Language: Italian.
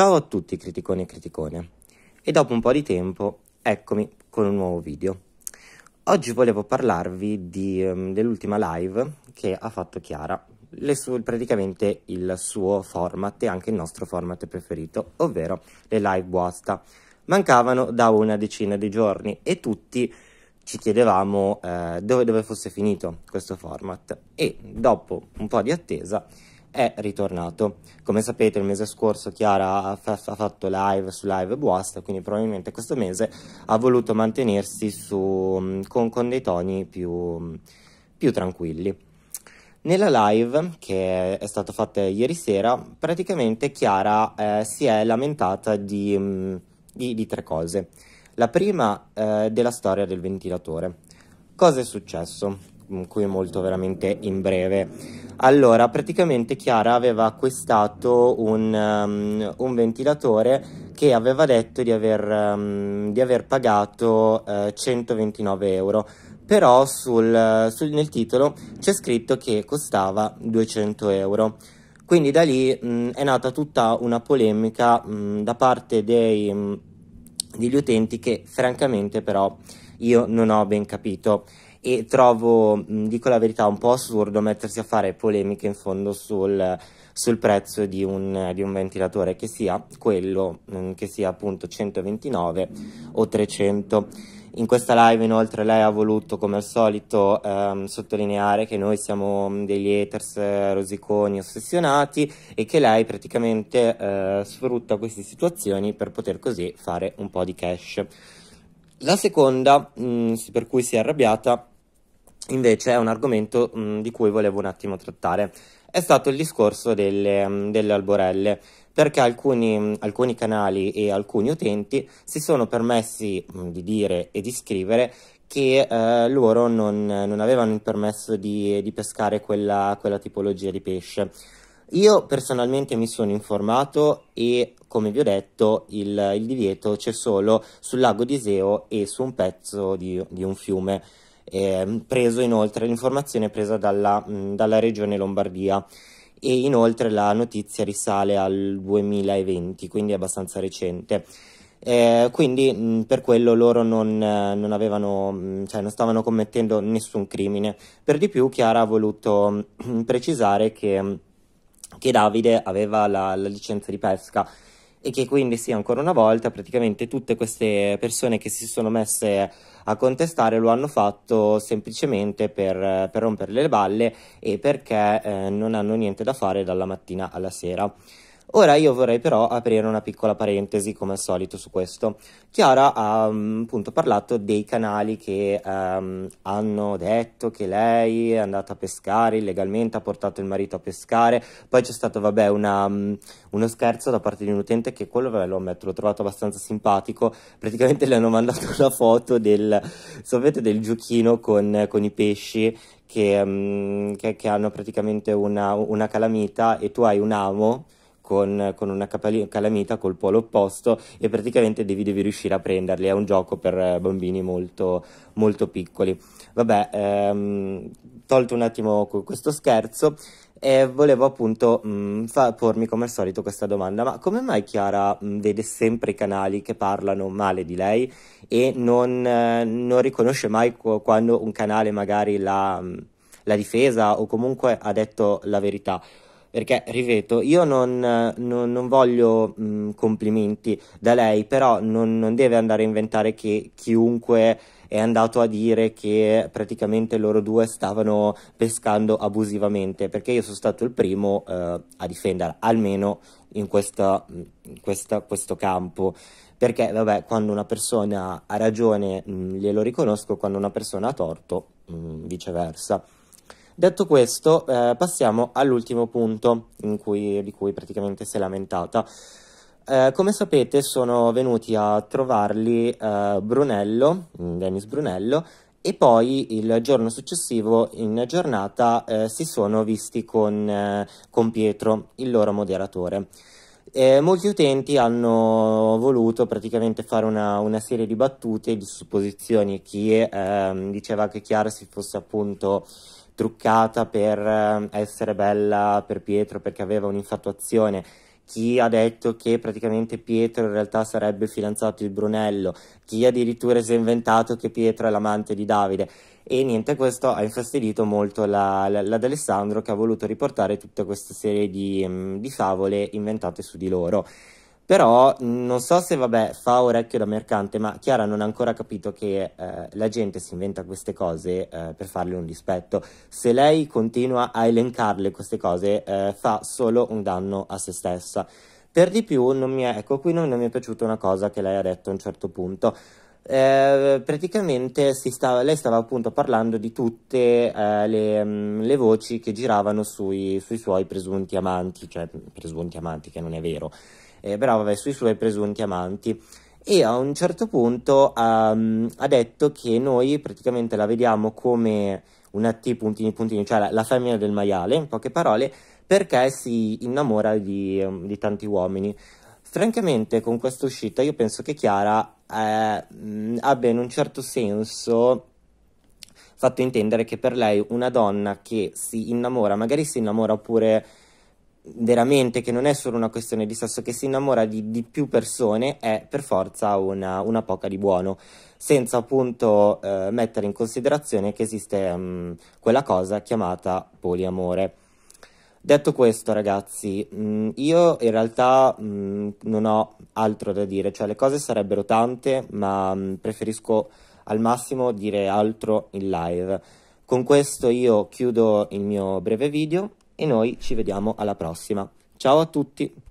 Ciao a tutti criticoni e criticone e dopo un po' di tempo eccomi con un nuovo video. Oggi volevo parlarvi di, um, dell'ultima live che ha fatto Chiara, su, praticamente il suo format e anche il nostro format preferito, ovvero le live guasta. Mancavano da una decina di giorni e tutti ci chiedevamo eh, dove, dove fosse finito questo format e dopo un po' di attesa è ritornato. Come sapete il mese scorso Chiara ha, fa ha fatto live su Live Boast, quindi probabilmente questo mese ha voluto mantenersi su, con, con, dei toni più, più tranquilli. Nella live che è stata fatta ieri sera, praticamente Chiara eh, si è lamentata di, di, di, tre cose. La prima eh, della storia del ventilatore. Cosa è successo? cui molto veramente in breve. Allora, praticamente Chiara aveva acquistato un, um, un ventilatore che aveva detto di aver, um, di aver pagato uh, eh, 129 euro, però sul, sul, nel titolo c'è scritto che costava 200 euro. Quindi da lì mh, mm, è nata tutta una polemica mh, mm, da parte dei, mh, mm, degli utenti che francamente però io non ho ben capito e trovo, dico la verità, un po' assurdo mettersi a fare polemiche in fondo sul, sul prezzo di un, di un, ventilatore, che sia quello, che sia appunto 129 o 300. In questa live inoltre lei ha voluto come al solito ehm, sottolineare che noi siamo degli haters eh, rosiconi ossessionati e che lei praticamente eh, sfrutta queste situazioni per poter così fare un po' di cash. La seconda, mh, mm, per cui si è arrabbiata, invece è un argomento mh, mm, di cui volevo un attimo trattare. È stato il discorso delle, mm, delle alborelle, perché alcuni, alcuni, canali e alcuni utenti si sono permessi di dire e di scrivere che eh, loro non, non, avevano il permesso di, di pescare quella, quella tipologia di pesce. Io personalmente mi sono informato e come vi ho detto il, il divieto c'è solo sul lago di Iseo e su un pezzo di, di un fiume. Eh, preso inoltre l'informazione presa dalla, mh, dalla regione Lombardia e inoltre la notizia risale al 2020, quindi è abbastanza recente. Eh, quindi mh, per quello loro non, non avevano, cioè non stavano commettendo nessun crimine. Per di più Chiara ha voluto mh, precisare che che Davide aveva la, la licenza di pesca e che quindi sì, ancora una volta praticamente tutte queste persone che si sono messe a contestare lo hanno fatto semplicemente per, per romperle le balle e perché eh, non hanno niente da fare dalla mattina alla sera. Ora io vorrei però aprire una piccola parentesi come al solito su questo. Chiara ha mm, appunto parlato dei canali che um, hanno detto che lei è andata a pescare illegalmente, ha portato il marito a pescare, poi c'è stato vabbè una, um, uno scherzo da parte di un utente che quello ve lo ammetto, l'ho trovato abbastanza simpatico, praticamente le hanno mandato una foto del, sapete, del giochino con, con i pesci che, um, che, che, hanno praticamente una, una calamita e tu hai un amo con, con una calamita col polo opposto e praticamente devi, devi, riuscire a prenderli. È un gioco per eh, bambini molto, molto piccoli. Vabbè, ehm, tolto un attimo questo scherzo. E volevo appunto mh, mm, fa, pormi come al solito questa domanda, ma come mai Chiara mh, mm, vede sempre i canali che parlano male di lei e non, eh, non riconosce mai co- quando un canale magari l'ha, mh, mm, l'ha difesa o comunque ha detto la verità? perché, ripeto, io non, non, non voglio mh, mm, complimenti da lei, però non, non, deve andare a inventare che chiunque è andato a dire che praticamente loro due stavano pescando abusivamente, perché io sono stato il primo eh, a difenderla, almeno in, questa, mm, in questa, questo campo perché vabbè quando una persona ha ragione mh, mm, glielo riconosco quando una persona ha torto mh, viceversa Detto questo, eh, passiamo all'ultimo punto cui, di cui praticamente si è lamentata. Eh, come sapete sono venuti a trovarli eh, Brunello, mm, Dennis Brunello, e poi il giorno successivo in giornata eh, si sono visti con, eh, con, Pietro, il loro moderatore. Eh, molti utenti hanno voluto praticamente fare una, una serie di battute, di supposizioni, chi ehm, diceva che Chiara si fosse appunto truccata per eh, essere bella per Pietro perché aveva un'infatuazione. Chi ha detto che praticamente Pietro in realtà sarebbe il fidanzato di Brunello? Chi addirittura si è inventato che Pietro è l'amante di Davide? E niente, questo ha infastidito molto la, la, la che ha voluto riportare tutta questa serie di, mm, di favole inventate su di loro. Però non so se, vabbè, fa orecchio da mercante, ma Chiara non ha ancora capito che eh, la gente si inventa queste cose eh, per farle un dispetto. Se lei continua a elencarle queste cose, eh, fa solo un danno a se stessa. Per di più, è, ecco, qui non, non mi è piaciuta una cosa che lei ha detto a un certo punto. Eh, praticamente stava, lei stava appunto parlando di tutte eh, le, mm, le, voci che giravano sui, sui suoi presunti amanti, cioè presunti amanti che non è vero, brava verso i suoi presunti amanti e a un certo punto um, ha detto che noi praticamente la vediamo come una T puntini puntini, cioè la, la femmina del maiale, in poche parole, perché si innamora di, ehm, di tanti uomini. Francamente, con questa uscita, io penso che Chiara eh, abbia in un certo senso fatto intendere che per lei una donna che si innamora, magari si innamora oppure veramente che non è solo una questione di sesso, che si innamora di, di più persone, è per forza una, una poca di buono, senza appunto eh, mettere in considerazione che esiste mh, mm, quella cosa chiamata poliamore. Detto questo, ragazzi, mh, mm, io in realtà mh, mm, non ho altro da dire, cioè le cose sarebbero tante, ma preferisco al massimo dire altro in live. Con questo io chiudo il mio breve video e noi ci vediamo alla prossima. Ciao a tutti!